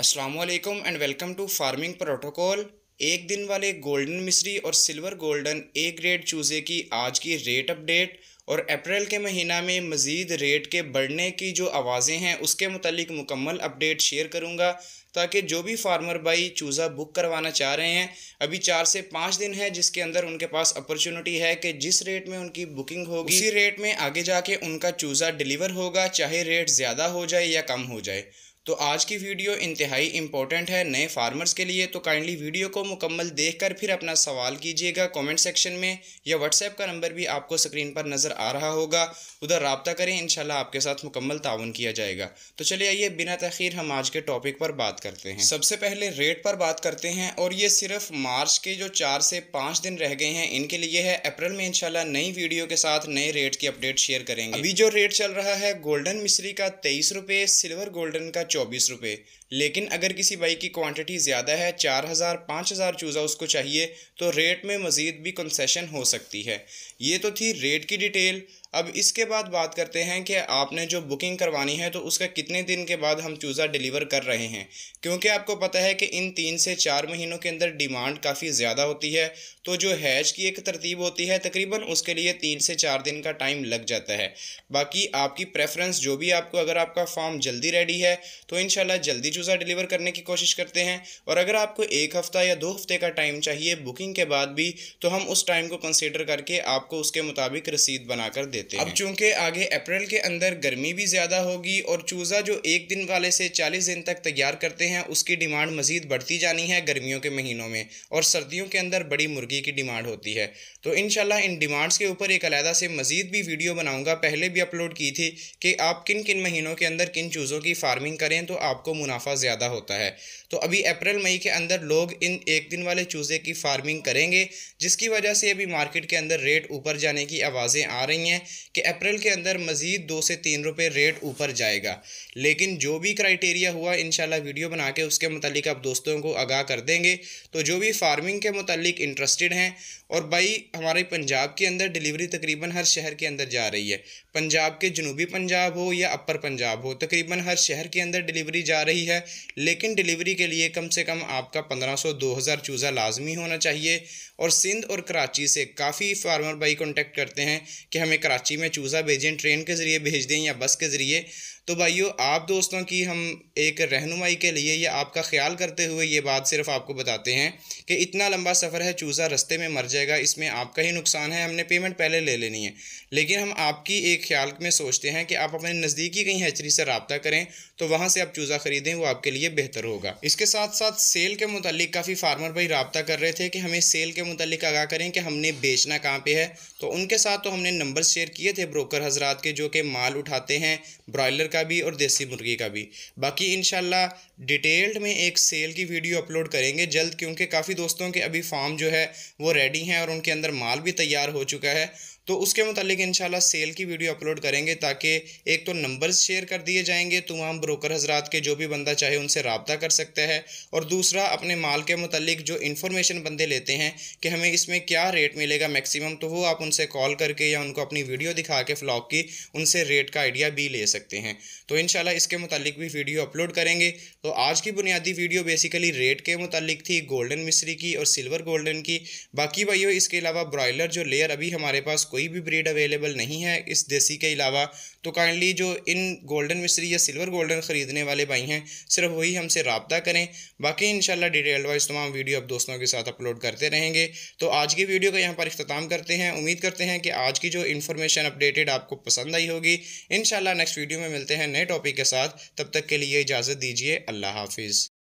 असलकम and welcome to farming protocol एक दिन वाले गोल्डन मिश्री और सिल्वर गोल्डन ए ग्रेड चूज़े की आज की रेट अपडेट और अप्रैल के महीना में मज़ीद रेट के बढ़ने की जो आवाज़ें हैं उसके मतलब मुकम्मल अपडेट शेयर करूँगा ताकि जो भी फार्मर भाई चूज़ा बुक करवाना चाह रहे हैं अभी चार से पाँच दिन है जिसके अंदर उनके पास अपॉर्चुनिटी है कि जिस रेट में उनकी बुकिंग होगी उसी रेट में आगे जाके उनका चूज़ा डिलीवर होगा चाहे रेट ज़्यादा हो जाए या कम हो जाए तो आज की वीडियो इंतहाई इम्पोर्टेंट है नए फार्मर्स के लिए तो काइंडली वीडियो को मुकम्मल देखकर फिर अपना सवाल कीजिएगा कमेंट सेक्शन में या व्हाट्सएप का नंबर भी आपको स्क्रीन पर नज़र आ रहा होगा उधर रबता करें इन आपके साथ मुकम्मल ताउन किया जाएगा तो चलिए आइए बिना तखीर हम आज के टॉपिक पर बात करते हैं सबसे पहले रेट पर बात करते हैं और ये सिर्फ मार्च के जो चार से पाँच दिन रह गए हैं इनके लिए है अप्रैल में इनशाला नई वीडियो के साथ नए रेट की अपडेट शेयर करेंगे अभी जो रेट चल रहा है गोल्डन मिश्री का तेईस सिल्वर गोल्डन का चौबीस रुपये लेकिन अगर किसी बाइक की क्वांटिटी ज़्यादा है चार हज़ार पाँच हज़ार चूज़ा उसको चाहिए तो रेट में मज़ीद भी कंसेशन हो सकती है ये तो थी रेट की डिटेल अब इसके बाद बात करते हैं कि आपने जो बुकिंग करवानी है तो उसका कितने दिन के बाद हम चूज़ा डिलीवर कर रहे हैं क्योंकि आपको पता है कि इन तीन से चार महीनों के अंदर डिमांड काफ़ी ज़्यादा होती है तो जो हैज की एक तरतीब होती है तकरीबन उसके लिए तीन से चार दिन का टाइम लग जाता है बाकी आपकी प्रेफरेंस जो भी आपको अगर आपका फॉर्म जल्दी रेडी है तो इन जल्दी चूज़ा डिलीवर करने की कोशिश करते हैं और अगर आपको एक हफ़्ता या दो हफ़्ते का टाइम चाहिए बुकिंग के बाद भी तो हम उस टाइम को कंसिडर करके आपको उसके मुताबिक रसीद बनाकर दे देते हैं अब चूंकि आगे अप्रैल के अंदर गर्मी भी ज़्यादा होगी और चूज़ा जो एक दिन वाले से चालीस दिन तक तैयार करते हैं उसकी डिमांड मज़ीद बढ़ती जानी है गर्मियों के महीनों में और सर्दियों के अंदर बड़ी मुर्गी की डिमांड होती है तो इन इन डिमांड्स के ऊपर एक अलहदा से मज़ीद भी वीडियो बनाऊँगा पहले भी अपलोड की थी कि आप किन किन महीनों के अंदर किन चूज़ों की फार्मिंग करें तो आपको मुनाफा ज़्यादा होता है तो अभी अप्रैल मई के अंदर लोग इन एक दिन वाले चूज़े की फार्मिंग करेंगे जिसकी वजह से अभी मार्केट के अंदर रेट ऊपर जाने की आवाज़ें आ रही हैं कि अप्रैल के अंदर मज़ीद दो से तीन रुपये रेट ऊपर जाएगा लेकिन जो भी क्राइटेरिया हुआ इन वीडियो बना के उसके मतलब आप दोस्तों को आगाह कर देंगे तो जो भी फार्मिंग के मतलब इंटरेस्टेड हैं और भाई हमारे पंजाब के अंदर डिलीवरी तकरीबन हर शहर के अंदर जा रही है पंजाब के जनूबी पंजाब हो या अपर पंजाब हो तकरीबन हर शहर के अंदर डिलीवरी जा रही है लेकिन डिलीवरी के लिए कम से कम आपका पंद्रह सौ दो हज़ार चूज़ा लाजमी होना चाहिए और सिंध और कराची से काफ़ी फार्मर भाई कॉन्टेक्ट करते हैं कि हमें कराची कराची में चूज़ा भेजें ट्रेन के ज़रिए भेज दें या बस के ज़रिए तो भाइयों आप दोस्तों की हम एक रहनुमाई के लिए या आपका ख्याल करते हुए ये बात सिर्फ आपको बताते हैं कि इतना लंबा सफ़र है चूज़ा रस्ते में मर जाएगा इसमें आपका ही नुकसान है हमने पेमेंट पहले ले लेनी है लेकिन हम आपकी एक ख्याल में सोचते हैं कि आप अपने नज़दीकी कहीं हैचरी से रबता करें तो वहाँ से आप चूज़ा ख़रीदें वो आपके लिए बेहतर होगा इसके साथ साथ सेल के मतलब काफ़ी फार्मर भाई रबता कर रहे थे कि हमें सेल के मतलब आगाह करें कि हमने बेचना कहाँ पर है तो उनके साथ तो हमने नंबर शेयर शेयर किए थे ब्रोकर हजरात के जो कि माल उठाते हैं ब्रॉयलर का भी और देसी मुर्गी का भी बाकी इन डिटेल्ड में एक सेल की वीडियो अपलोड करेंगे जल्द क्योंकि काफ़ी दोस्तों के अभी फार्म जो है वो रेडी हैं और उनके अंदर माल भी तैयार हो चुका है तो उसके मतलब इन सेल की वीडियो अपलोड करेंगे ताकि एक तो नंबर्स शेयर कर दिए जाएंगे तमाम ब्रोकर हजरात के जो भी बंदा चाहे उनसे रबता कर सकता है और दूसरा अपने माल के मतलब जो इन्फॉर्मेशन बंदे लेते हैं कि हमें इसमें क्या रेट मिलेगा मैक्सिमम तो वो आप उनसे कॉल करके या उनको अपनी वीडियो दिखा के फ्लॉक की उनसे रेट का आइडिया भी ले सकते हैं तो इन इसके मतलब भी वीडियो अपलोड करेंगे तो आज की बुनियादी वीडियो बेसिकली रेट के मतलब थी गोल्डन मिश्री की और सिल्वर गोल्डन की बाकी भाइयों इसके अलावा ब्रॉयलर जो लेयर अभी हमारे पास कोई कोई भी ब्रीड अवेलेबल नहीं है इस देसी के अलावा तो काइंडली जो इन गोल्डन मिश्री या सिल्वर गोल्डन ख़रीदने वाले भाई हैं सिर्फ वही हमसे रबता करें बाकी इन डिटेल वाइज तमाम वीडियो अब दोस्तों के साथ अपलोड करते रहेंगे तो आज की वीडियो का यहाँ पर अख्ताम करते हैं उम्मीद करते हैं कि आज की जो इन्फॉर्मेशन अपडेटेड आपको पसंद आई होगी इन नेक्स्ट वीडियो में मिलते हैं नए टॉपिक के साथ तब तक के लिए इजाज़त दीजिए अल्लाह हाफिज़